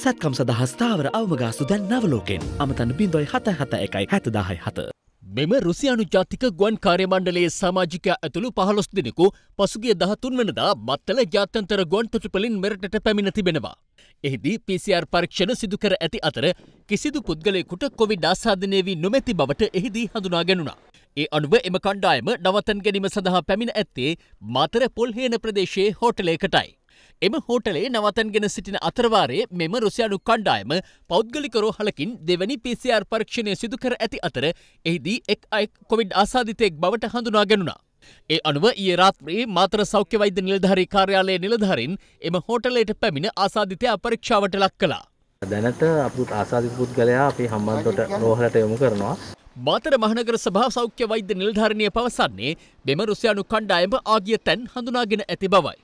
සැත්කම් සදහස්ථාවර අවමගාස්තු දැන් නවලෝකෙන් අමතන්න බින්දොයි හත හත එකයි හැතදාහයි හත. මෙම රුසියානු ජාතික ගුවන් කාර්යමණ්ඩලයේ සමාජිකය ඇතුළු පහළොස් දෙනෙකු පසුගිය දහතුන් වනදා මත්තල ජාත්‍යන්තර ගොන් තුටුපලින් මෙරටට පැමිණ තිබෙනවා. එහිදී PCR පරීක්ෂණ සිදුකර ඇති අතර කිසිදු පුද්ගලයෙකුට කොවිඩ් ආසාධනය වී නොමැති බවට එහිදී හඳුනා ගැනුණා. ඒ අනුව එම කණ්ඩායම නවතන් ගැනීම සඳහා පැමිණ ඇත්තේ මතර පොල්හේන ප්‍රදේශයේ හෝටලයකටයි. එම හෝටලේ නවතන්ගෙන සිටින අතරවාරයේ මෙම රුසියානු කණ්ඩායම පෞද්ගලික රෝහලකින් දෙවැනි PCR පරීක්ෂණය සිදුකර ඇති අතර එහිදී එක් අයෙක් කොවිඩ් ආසාධිතයෙක් බවට හඳුනා ගැනුණා. ඒ අනුව ඊයේ රාත්‍රියේ මාතර සෞඛ්‍ය වෛද්‍ය නිලධාරී කාර්යාලයේ නිලධාරීන් එම හෝටලයට පැමිණ ආසාධිතයා පරීක්ෂාවට ලක් කළා. දැනට අපුත් ආසාධිත පුද්ගලයා අපි හම්බන්තොට රෝහලට යොමු කරනවා. මාතර මහනගර සභා සෞඛ්‍ය වෛද්‍ය නිලධාරණය පවසන්නේ මෙම රුසියානු කණ්ඩායම ආගිය තැන් හඳුනාගෙන ඇති බවයි.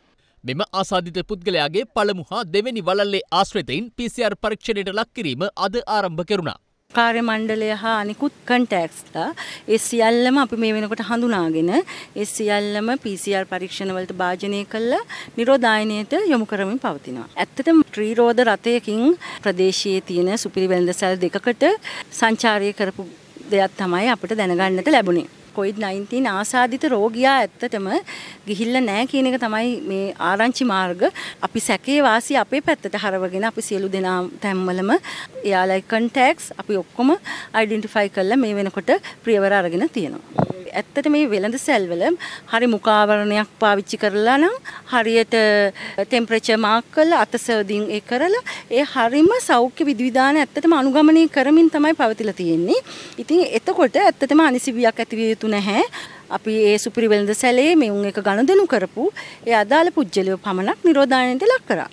මෙම ආසාධිත පුද්ගලයාගේ පළමු හා දෙවැනි වලල්ලේ ආශ්‍රිතයින් PCR පරීක්ෂණයට ලක්කිරීම අද ආරම්භ කෙරුණා. කාර්ය මණ්ඩලය හා අනිකුත් කන්ටැක්ස්ලා ඒ සියල්ලම අපි මේ වෙනකොට හඳුනාගෙන ඒ සියල්ලම PCR පරීක්ෂණවලට භාජනය කළ නිරෝධායනයට යොමු කරමින් පවතිනවා. ඇත්තටම ත්‍රිරෝධ රථයකින් ප්‍රදේශයේ තියෙන සුපිරි වෙළඳසැල් දෙකකට සංචාරය කරපු දෙයක් තමයි අපිට දැනගන්නට ලැබුණේ. කොයිඩ්-19 ආසාදිත රෝගියා ඇත්තටම ගිහිල්ලා නැහැ කියන එක තමයි මේ ආරංචි මාර්ග අපි සැකේ වාසී අපේ පැත්තට හරවගෙන අපි සියලු දෙනා තැන්වලම එයාලයි කන්ටැක්ට්ස් අපි ඔක්කොම අයිඩෙන්ටිෆයි කරලා මේ වෙනකොට ප්‍රියවර අරගෙන තියෙනවා ඇත්තට මේ වෙළඳ සැල්වල හරි මුඛාවරණයක් පාවිච්චි කරලා නම් හරියට ටෙම්පරේචර් මාක් කරලා අතසවදින් ඒ කරලා ඒ හරිම සෞඛ්‍ය විධිවිධාන ඇත්තටම අනුගමනය කරමින් තමයි පවතිලා තියෙන්නේ. ඉතින් එතකොට ඇත්තටම අනිසිවියක් ඇතිවිය යුතු නැහැ. අපි ඒ සුපිරි වෙළඳ සැලේ මෙවුන් එක ගනුදෙනු කරපු ඒ අදාළ පුජ්‍යලිය පමණක් නිරෝධායනයට ලක් කරා.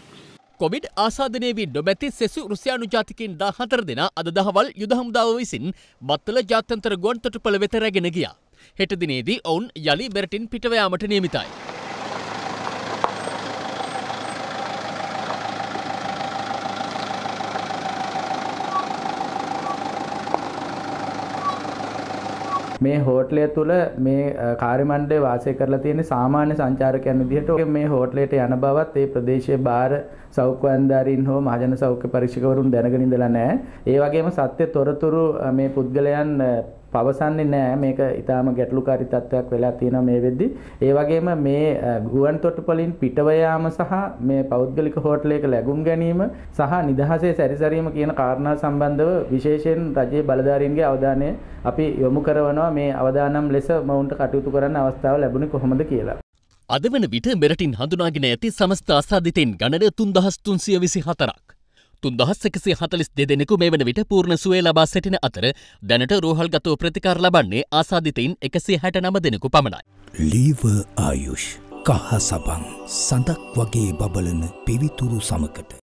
කොවිඩ් ආසාධනය වී නොබැති සෙසු රුසියානු ජාතිකින් දා හතර දෙෙන අද දහවල් යුදහමුදාව විසින් බත්තල ජාතන්තර ගොන්තොටුපළ වෙත රැගෙන ගියා. හෙටදිනේදී ඔවුන් යළි බෙරටින් පිටවයාමට නියමිතයි. මේ හෝටලය තුළ මේ කාරිමණ්ඩේ වාසය කරලා තියෙන සාමාන්‍ය සංචාරකයන් විදිහට මේ හෝටලයට යන බවත් ඒ ප්‍රදේශයේ බාර සෞඛ්‍ය අන්ධාරීන් හෝ මහජන සෞඛ්‍ය පරීක්ෂකවරුන් දැනගෙන ඉඳලා නැහැ. ඒ වගේම සත්‍ය තොරතුරු මේ පුද්ගලයන් පවසන්නේ නෑ මේක ඊටාම ගැටලුකාරී තත්ත්වයක් වෙලා තියෙනවා මේ වෙද්දි. ඒ වගේම මේ ගුවන් තොටුපළින් පිටව යාම සහ මේ පෞද්ගලික හෝටලයක ලැබුම් ගැනීම සහ නිදහසේ සැරිසරීම කියන කාරණා සම්බන්ධව විශේෂයෙන් රජයේ බලධාරීන්ගේ අවධානය අපි යොමු කරනවා මේ අවදානම් ලෙස මවුන්ට කටයුතු කරන්න අවස්ථාව ලැබුණේ කොහොමද කියලා. අද වන විට මෙරටින් හඳුනාගෙන ඇති සමස්ථ අසාධිතෙන් ගණන තුන් දහස්තුන්සිය විසි හතරක්. තුන්දහස් එකසේ හතලිස් දෙදෙනෙකු මේ වන විට පූර්ණ සුවේ ලබා සිටින අතර දැනට රෝහල් ගතෝ ප්‍රතිකාර ලබන්නේ ආසාධිතයින් එකසේ හැට නම දෙනෙකු පමණයි. ලීව ආයුෂ් කහ සබන් සඳක් වගේ බබලන පිවිතුරු සමකට